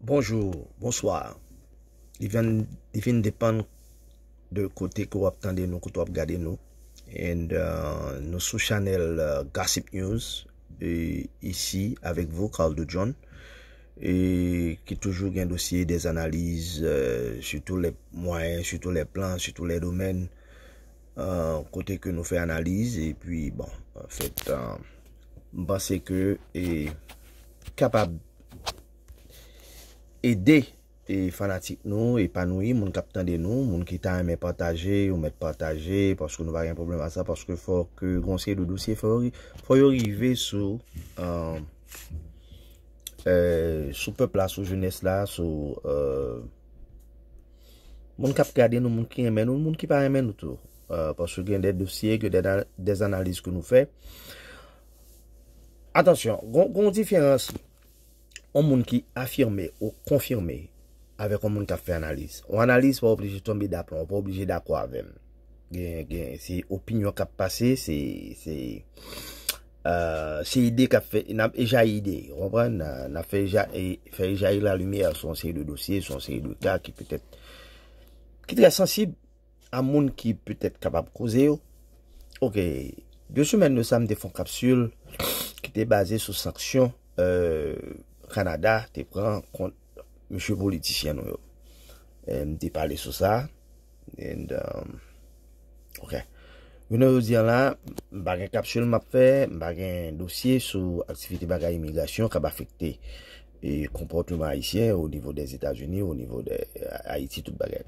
bonjou, bonsoir i ven depan de kote kou ap tende nou koutou ap gade nou en uh, nou sou chanel uh, Gossip News e isi avek vokal de John e ki toujou gen dosye des analize uh, sou tou le mwen, sou tou le plan, sou tou le domen kote kou nou fe analize e pi bon, en fet bas seke e kapab Ede, e fanatik nou, e panoui, moun kap tan de nou, moun ki tan eme pataje, ou met pataje, paske nou va gen problem a sa, paske fò kè gonsye de dosye, fò yo rive sou, euh, euh, sou pèpla, sou jounes la, sou euh, moun kap kade nou, moun ki eme nou, moun ki pa eme nou tou, paske gen de dosye, gen de analise kè nou fè. Atansyon, goun difyansi. an moun ki afirme ou konfirme avek an moun kap fe analise. Ou analise, pa ou plije tombe dap, pa ou plije dap kwa avèm. Se opinyon kap pase, se euh, ide kap fe, nan fe eja ide, nan fe eja ilalume an son seye de dosye, son seye de kak, ki te kè sensib an moun ki pe te kapab kouze yo. Ok, de soumen nou sam de fon kapsul ki te baze sou saksyon eee euh, Kanada te pren kont mèche politisyen nou yo. Eh, Mè te pale sou sa. Et, um, ok. Mè nou yo di ala, m bagay kapsye m ap fè, m bagay dosye sou aktivite bagay imigrasyon kaba fèkte. E kompote m a isye, ou nivou de Etat-Unis, ou nivou de Haïti, tout bagay.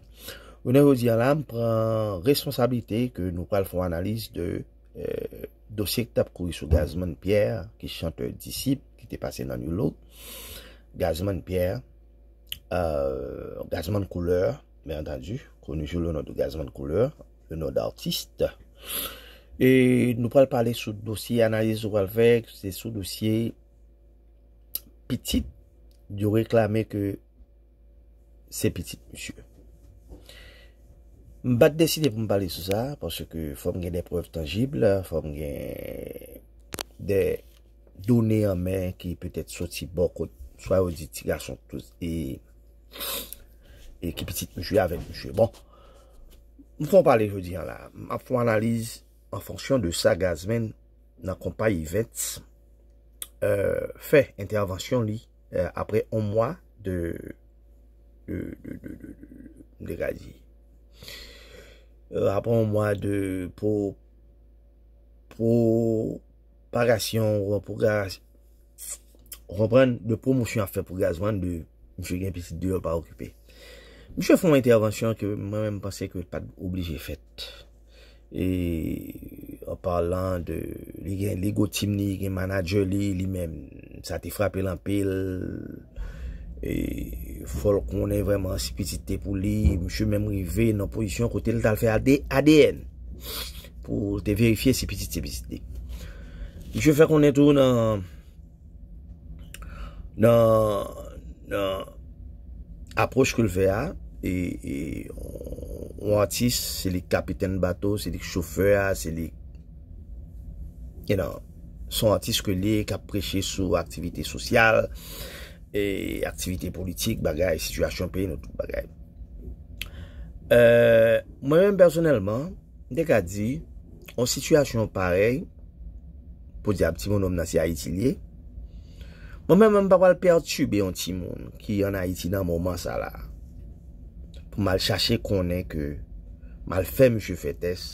M nou yo di ala, m pren responsabilite ke nou pal fò analise de... Eh, dosye k tap kouy sou Gazman Pierre ki chante disip, ki te pase nan yolo Gazman Pierre euh, Gazman Couleur mè yon dan ju konou joulou nan do Gazman Couleur yon nan d'artiste e nou pal pale sou dosye analize ou alvek, sou dosye pitit di yo reklame ke se pitit monsye Mbate deside pou mbale sou sa, panse ke fom gen depreuf tangible, fom gen de donen anmen ki petet soti bok sou a ou ditiga son tout e ki petit mjou aven mjou. Bon, mfou mbale jodi an la. Mpou m analize an fonksyon de sa gazmen nan kompa Yvette fè intervansyon li apre an mwa de de Euh, apon mwa de pro proparasyon pou gaz repren de promosyon a fe pou gaz mwen de msye gen pisi diol pa okpe msye fon mwen intervensyon ke mwen mwen pensey ke pat oblije fet e a palan de li gen lego timni, gen manager li li men, sa te frape l'ampil e fòl konè vèman si piti te pou li, mèm mou i ve nan pozisyon kote lè tal fè ADN pou te vèrifye si piti te piti te. Jè fè konè tou nan nan nan aproche kou lè fè a, e, e ou atis, se li kapiten bato, se li choufer, se li e nan son atis kou li, kap preche sou aktivite sosyal, E aktivite politik bagay, situasyon peye nou tou bagay. E, mwen mwen personelman, dek a di, an situasyon parey, pou di ap ti moun om nasi a itiliye, mwen mwen mwen bakal pertube yon ti moun, ki yon a iti nan mouman sa la, pou mal chache konen ke, mal fem jufetes,